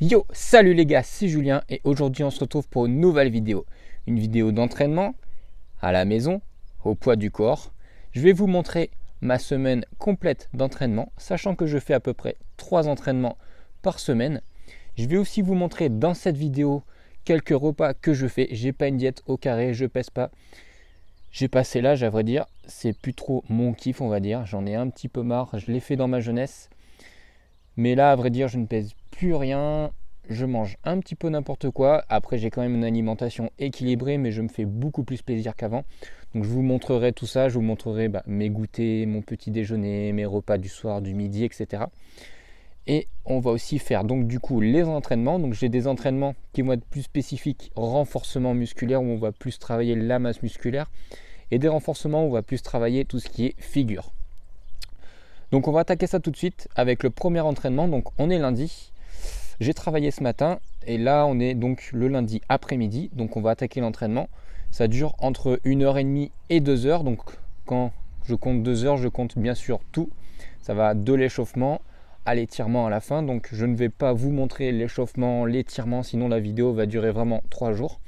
Yo, salut les gars, c'est Julien et aujourd'hui on se retrouve pour une nouvelle vidéo. Une vidéo d'entraînement à la maison, au poids du corps. Je vais vous montrer ma semaine complète d'entraînement, sachant que je fais à peu près 3 entraînements par semaine. Je vais aussi vous montrer dans cette vidéo quelques repas que je fais. J'ai pas une diète au carré, je pèse pas. J'ai passé l'âge à vrai dire, c'est plus trop mon kiff on va dire. J'en ai un petit peu marre, je l'ai fait dans ma jeunesse. Mais là, à vrai dire, je ne pèse plus rien. Je mange un petit peu n'importe quoi. Après, j'ai quand même une alimentation équilibrée, mais je me fais beaucoup plus plaisir qu'avant. Donc, je vous montrerai tout ça. Je vous montrerai bah, mes goûters, mon petit déjeuner, mes repas du soir, du midi, etc. Et on va aussi faire donc du coup les entraînements. Donc j'ai des entraînements qui vont être plus spécifiques, renforcement musculaire où on va plus travailler la masse musculaire, et des renforcements où on va plus travailler tout ce qui est figure. Donc on va attaquer ça tout de suite avec le premier entraînement. Donc on est lundi. J'ai travaillé ce matin et là on est donc le lundi après-midi. Donc on va attaquer l'entraînement. Ça dure entre 1h30 et 2h. Donc quand je compte 2 heures je compte bien sûr tout. Ça va de l'échauffement à l'étirement à la fin. Donc je ne vais pas vous montrer l'échauffement, l'étirement, sinon la vidéo va durer vraiment 3 jours.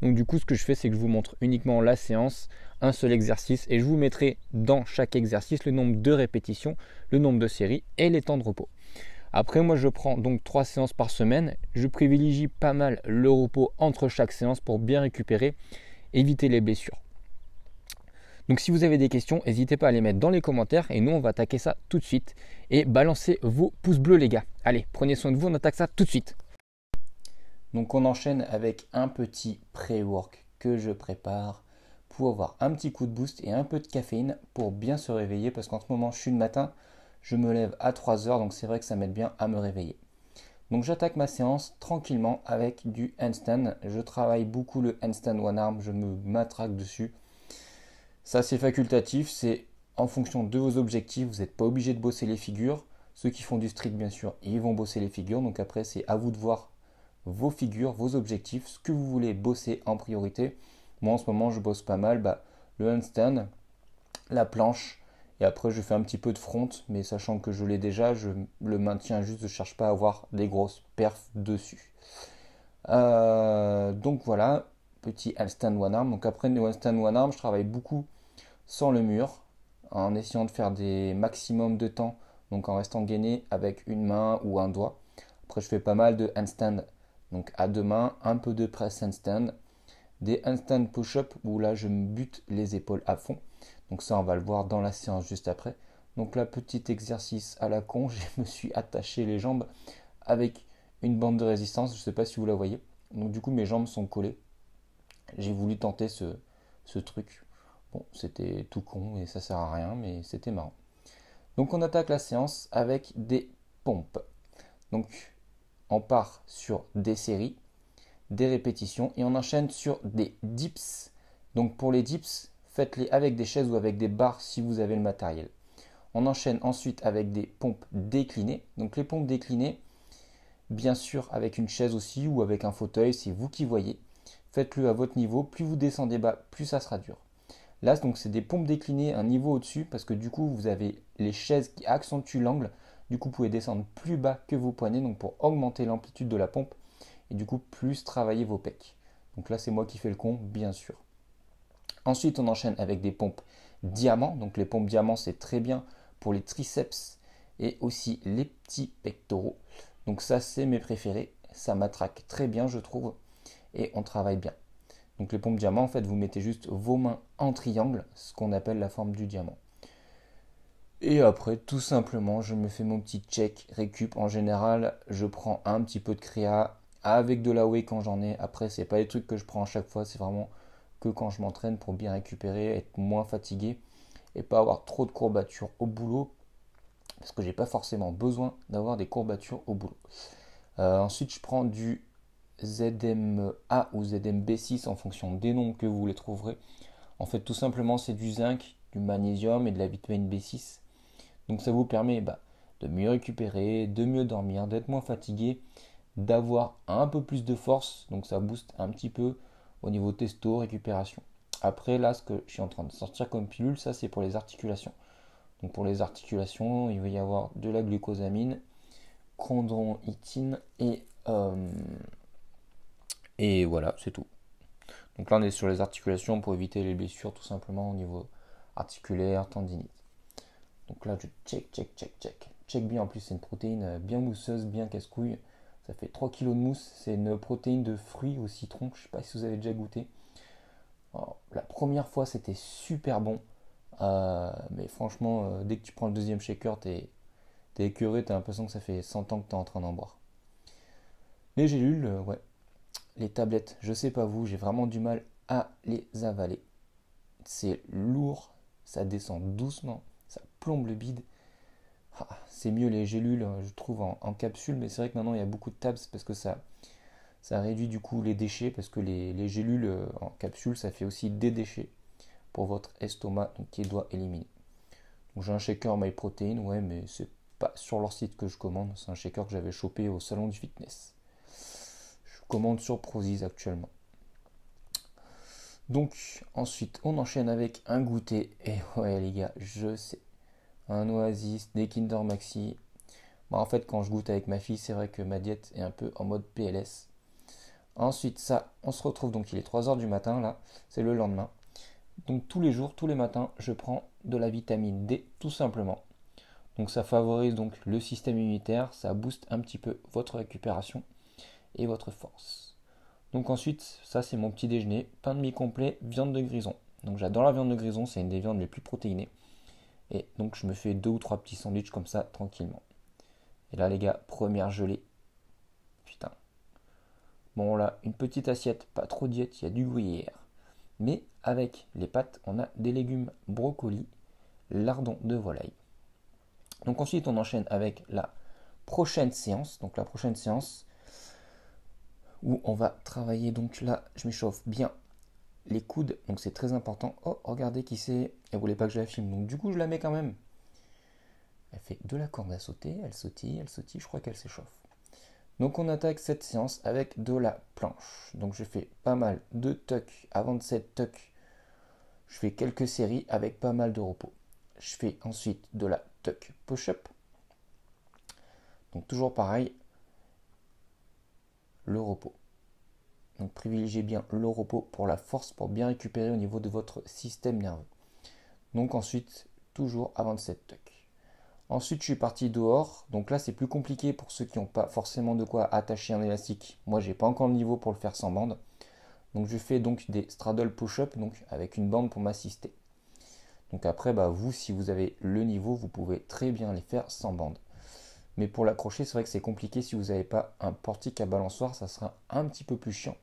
Donc du coup ce que je fais c'est que je vous montre uniquement la séance un seul exercice et je vous mettrai dans chaque exercice le nombre de répétitions, le nombre de séries et les temps de repos. Après, moi, je prends donc trois séances par semaine. Je privilégie pas mal le repos entre chaque séance pour bien récupérer, éviter les blessures. Donc, si vous avez des questions, n'hésitez pas à les mettre dans les commentaires et nous, on va attaquer ça tout de suite. Et balancez vos pouces bleus, les gars. Allez, prenez soin de vous, on attaque ça tout de suite. Donc, on enchaîne avec un petit pré-work que je prépare pour avoir un petit coup de boost et un peu de caféine pour bien se réveiller parce qu'en ce moment je suis le matin, je me lève à 3 heures donc c'est vrai que ça m'aide bien à me réveiller. Donc j'attaque ma séance tranquillement avec du handstand. Je travaille beaucoup le handstand one arm, je me matraque dessus. Ça c'est facultatif, c'est en fonction de vos objectifs, vous n'êtes pas obligé de bosser les figures. Ceux qui font du street bien sûr, ils vont bosser les figures. Donc après c'est à vous de voir vos figures, vos objectifs, ce que vous voulez bosser en priorité. Moi en ce moment je bosse pas mal bah, le handstand, la planche, et après je fais un petit peu de front, mais sachant que je l'ai déjà, je le maintiens juste, je ne cherche pas à avoir des grosses perfs dessus. Euh, donc voilà, petit handstand one arm. Donc après le handstand one arm, je travaille beaucoup sans le mur, en essayant de faire des maximums de temps, donc en restant gainé avec une main ou un doigt. Après je fais pas mal de handstand, donc à deux mains, un peu de press handstand, des instant push-up où là je me bute les épaules à fond. Donc ça on va le voir dans la séance juste après. Donc là petit exercice à la con, je me suis attaché les jambes avec une bande de résistance, je ne sais pas si vous la voyez. Donc du coup mes jambes sont collées. J'ai voulu tenter ce, ce truc. Bon, c'était tout con et ça sert à rien, mais c'était marrant. Donc on attaque la séance avec des pompes. Donc on part sur des séries des répétitions et on enchaîne sur des dips. Donc pour les dips, faites-les avec des chaises ou avec des barres si vous avez le matériel. On enchaîne ensuite avec des pompes déclinées. Donc les pompes déclinées, bien sûr avec une chaise aussi ou avec un fauteuil, c'est vous qui voyez. Faites-le à votre niveau, plus vous descendez bas, plus ça sera dur. Là, donc c'est des pompes déclinées un niveau au-dessus parce que du coup, vous avez les chaises qui accentuent l'angle. Du coup, vous pouvez descendre plus bas que vos poignets donc pour augmenter l'amplitude de la pompe et du coup plus travailler vos pecs. Donc là, c'est moi qui fais le con, bien sûr. Ensuite, on enchaîne avec des pompes diamants. Donc les pompes diamants, c'est très bien pour les triceps et aussi les petits pectoraux. Donc ça, c'est mes préférés. Ça m'attraque très bien, je trouve. Et on travaille bien. Donc les pompes diamants, en fait, vous mettez juste vos mains en triangle, ce qu'on appelle la forme du diamant. Et après, tout simplement, je me fais mon petit check récup. En général, je prends un petit peu de créa, avec de la whey quand j'en ai. Après, c'est pas des trucs que je prends à chaque fois, c'est vraiment que quand je m'entraîne pour bien récupérer, être moins fatigué et pas avoir trop de courbatures au boulot parce que j'ai pas forcément besoin d'avoir des courbatures au boulot. Euh, ensuite, je prends du ZMA ou ZMB6 en fonction des nombres que vous les trouverez. En fait, tout simplement, c'est du zinc, du magnésium et de la vitamine B6. Donc, ça vous permet bah, de mieux récupérer, de mieux dormir, d'être moins fatigué d'avoir un peu plus de force, donc ça booste un petit peu au niveau testo, récupération. Après, là, ce que je suis en train de sortir comme pilule, ça c'est pour les articulations. Donc pour les articulations, il va y avoir de la glucosamine, chondroïtine et, euh, et voilà, c'est tout. Donc là, on est sur les articulations pour éviter les blessures tout simplement au niveau articulaire, tendinite. Donc là, je check, check, check, check. Check bien, en plus, c'est une protéine euh, bien mousseuse, bien casse-couille. Ça fait 3 kg de mousse. C'est une protéine de fruits au citron. Je ne sais pas si vous avez déjà goûté. Oh, la première fois, c'était super bon. Euh, mais franchement, euh, dès que tu prends le deuxième shaker, t'es es écœuré, t'as l'impression que ça fait 100 ans que tu es en train d'en boire. Les gélules, euh, ouais. Les tablettes, je sais pas vous, j'ai vraiment du mal à les avaler. C'est lourd, ça descend doucement, ça plombe le bide. Ah, c'est mieux les gélules, hein, je trouve, en, capsule, mais c'est vrai que maintenant il y a beaucoup de tabs parce que ça, ça réduit du coup les déchets, parce que les, gélules euh, en capsule, ça fait aussi des déchets pour votre estomac qui doit éliminer. j'ai un shaker MyProtein, ouais, mais c'est pas sur leur site que je commande, c'est un shaker que j'avais chopé au salon du fitness. Je commande sur Prozis actuellement. Donc ensuite on enchaîne avec un goûter. Et ouais les gars, je sais un oasis, des Kinder Maxi. Bah, en fait, quand je goûte avec ma fille, c'est vrai que ma diète est un peu en mode PLS. Ensuite, ça, on se retrouve donc il est 3h du matin, là, c'est le lendemain. Donc tous les jours, tous les matins, je prends de la vitamine D tout simplement. Donc ça favorise donc le système immunitaire, ça booste un petit peu votre récupération et votre force. Donc ensuite, ça c'est mon petit déjeuner, pain de mie complet, viande de grison. Donc j'adore la viande de grison, c'est une des viandes les plus protéinées. Et donc je me fais deux ou trois petits sandwichs comme ça tranquillement. Et là les gars, première gelée. Putain. Bon là, une petite assiette, pas trop diète, il y a du gruyère. Mais avec les pâtes, on a des légumes, brocoli, lardons de volaille. Donc ensuite on enchaîne avec la prochaine séance. Donc la prochaine séance où on va travailler donc là, je m'échauffe bien les coudes, donc c'est très important. Oh, regardez qui c'est, elle voulait pas que je la filme, donc du coup je la mets quand même. Elle fait de la corde à sauter, elle sautille, elle sautille, je crois qu'elle s'échauffe. Donc on attaque cette séance avec de la planche. Donc je fais pas mal de tuck avant de cette tuck. Je fais quelques séries avec pas mal de repos. Je fais ensuite de la tuck push-up. Donc toujours pareil, le repos. Donc privilégiez bien le repos pour la force, pour bien récupérer au niveau de votre système nerveux. Donc ensuite, toujours avant de cette tuck. Ensuite, je suis parti dehors. Donc là, c'est plus compliqué pour ceux qui n'ont pas forcément de quoi attacher un élastique. Moi, j'ai pas encore le niveau pour le faire sans bande. Donc je fais donc des straddle push-up, donc avec une bande pour m'assister. Donc après, bah, vous, si vous avez le niveau, vous pouvez très bien les faire sans bande. Mais pour l'accrocher, c'est vrai que c'est compliqué. Si vous n'avez pas un portique à balançoire, ça sera un petit peu plus chiant.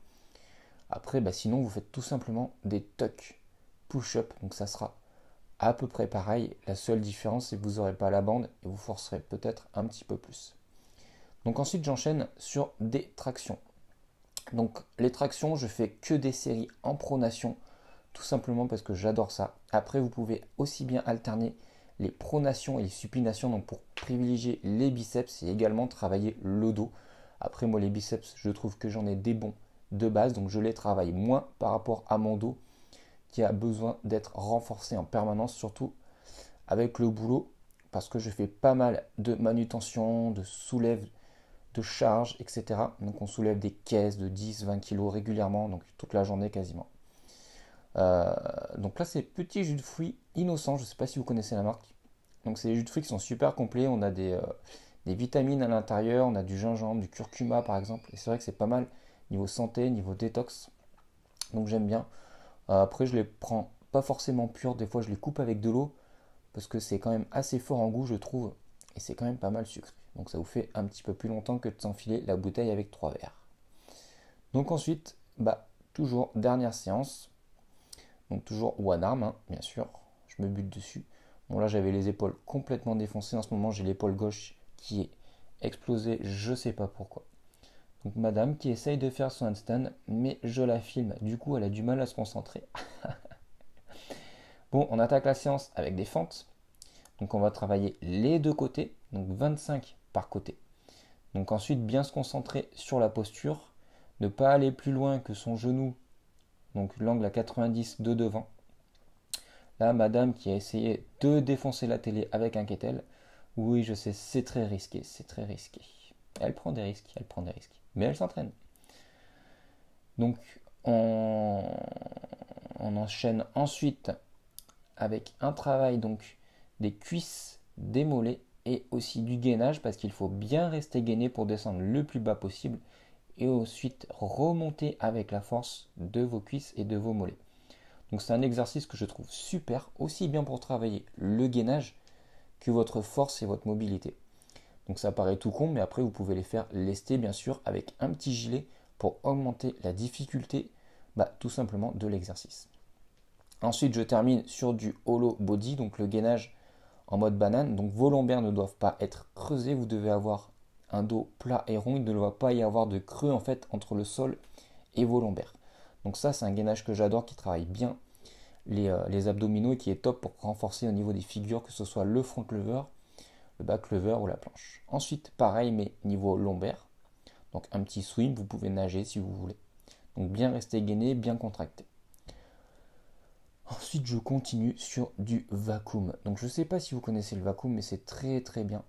Après, bah, sinon, vous faites tout simplement des tucks push-up. Donc ça sera à peu près pareil. La seule différence, c'est que vous n'aurez pas la bande et vous forcerez peut-être un petit peu plus. Donc ensuite, j'enchaîne sur des tractions. Donc les tractions, je fais que des séries en pronation, tout simplement parce que j'adore ça. Après, vous pouvez aussi bien alterner les pronations et les supinations, donc pour privilégier les biceps et également travailler le dos. Après moi les biceps, je trouve que j'en ai des bons de base, donc je les travaille moins par rapport à mon dos qui a besoin d'être renforcé en permanence, surtout avec le boulot, parce que je fais pas mal de manutention, de soulève, de charge, etc. Donc on soulève des caisses de 10-20 kg régulièrement, donc toute la journée quasiment. Euh, donc là, c'est petit jus de fruits innocents, Je ne sais pas si vous connaissez la marque. Donc c'est des jus de fruits qui sont super complets. On a euh, des, vitamines à l'intérieur, on a du gingembre, du curcuma par exemple. Et c'est vrai que c'est pas mal niveau santé, niveau détox. Donc j'aime bien. Euh, après, je les prends pas forcément purs. Des fois, je les coupe avec de l'eau parce que c'est quand même assez fort en goût, je trouve. Et c'est quand même pas mal sucré. Donc ça vous fait un petit peu plus longtemps que de s'enfiler la bouteille avec trois verres. Donc ensuite, bah toujours dernière séance, donc toujours one arm, hein, bien sûr. Je me bute dessus. Bon là j'avais les épaules complètement défoncées. En ce moment j'ai l'épaule gauche qui est explosée, je sais pas pourquoi. Donc madame qui essaye de faire son handstand, mais je la filme. Du coup elle a du mal à se concentrer. bon, on attaque la séance avec des fentes. Donc on va travailler les deux côtés, donc 25 par côté. Donc ensuite bien se concentrer sur la posture, ne pas aller plus loin que son genou donc l'angle à 90 de devant. Là, madame qui a essayé de défoncer la télé avec un quetel. oui, je sais, c'est très risqué, c'est très risqué. Elle prend des risques, elle prend des risques, mais elle s'entraîne. Donc, on... enchaîne ensuite avec un travail donc des cuisses, démolées et aussi du gainage parce qu'il faut bien rester gainé pour descendre le plus bas possible et ensuite remonter avec la force de vos cuisses et de vos mollets. Donc c'est un exercice que je trouve super, aussi bien pour travailler le gainage que votre force et votre mobilité. Donc ça paraît tout con, mais après vous pouvez les faire lester bien sûr avec un petit gilet pour augmenter la difficulté bah, tout simplement de l'exercice. Ensuite je termine sur du hollow body, donc le gainage en mode banane. Donc vos lombaires ne doivent pas être creusés, vous devez avoir un dos plat et rond, il ne doit pas y avoir de creux en fait entre le sol et vos lombaires. Donc ça c'est un gainage que j'adore qui travaille bien les, euh, abdominaux et qui est top pour renforcer au niveau des figures que ce soit le front lever, le back lever ou la planche. Ensuite pareil mais niveau lombaire, donc un petit swim, vous pouvez nager si vous voulez. Donc bien rester gainé, bien contracté. Ensuite, je continue sur du vacuum. Donc, je ne sais pas si vous connaissez le vacuum, mais c'est très très bien.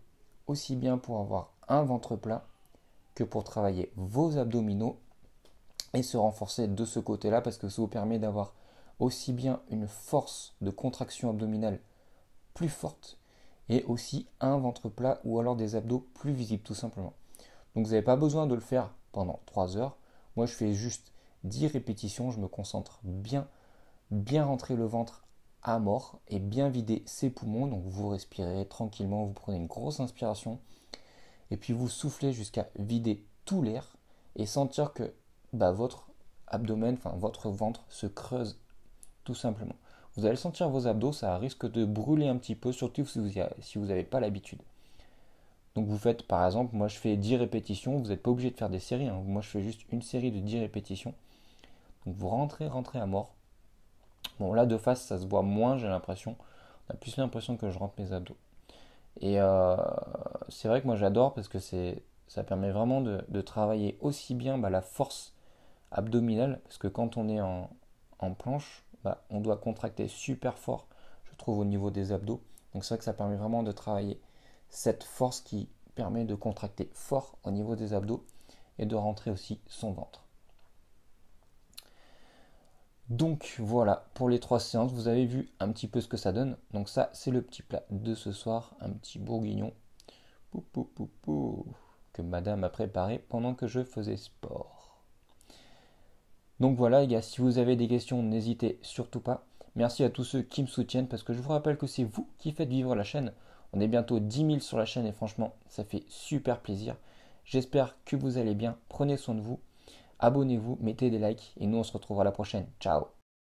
Aussi bien pour avoir un ventre plat que pour travailler vos abdominaux et se renforcer de ce côté-là parce que ça vous permet d'avoir aussi bien une force de contraction abdominale plus forte et aussi un ventre plat ou alors des abdos plus visibles tout simplement. Donc vous n'avez pas besoin de le faire pendant 3 heures. Moi je fais juste 10 répétitions, je me concentre bien, bien rentrer le ventre à mort et bien vider ses poumons. Donc vous respirez tranquillement, vous prenez une grosse inspiration et puis vous soufflez jusqu'à vider tout l'air et sentir que bah, votre abdomen, enfin votre ventre se creuse tout simplement. Vous allez sentir vos abdos, ça risque de brûler un petit peu, surtout si vous n'avez pas l'habitude. Donc vous faites par exemple, moi je fais 10 répétitions, vous n'êtes pas obligé de faire des séries, hein. moi je fais juste une série de 10 répétitions. Donc vous rentrez, rentrez à mort. Bon là de face ça se voit moins j'ai l'impression, on a plus l'impression que je rentre mes abdos. Et euh, c'est vrai que moi j'adore parce que ça permet vraiment de, travailler aussi bien bah, la force abdominale, parce que quand on est en, planche, bah, on doit contracter super fort, je trouve, au niveau des abdos. Donc c'est vrai que ça permet vraiment de travailler cette force qui permet de contracter fort au niveau des abdos et de rentrer aussi son ventre. Donc voilà, pour les trois séances, vous avez vu un petit peu ce que ça donne. Donc ça, c'est le petit plat de ce soir, un petit bourguignon que madame a préparé pendant que je faisais sport. Donc voilà les gars, si vous avez des questions, n'hésitez surtout pas. Merci à tous ceux qui me soutiennent parce que je vous rappelle que c'est vous qui faites vivre la chaîne. On est bientôt 10 000 sur la chaîne et franchement, ça fait super plaisir. J'espère que vous allez bien. Prenez soin de vous abonnez-vous, mettez des likes et nous on se retrouve à la prochaine. Ciao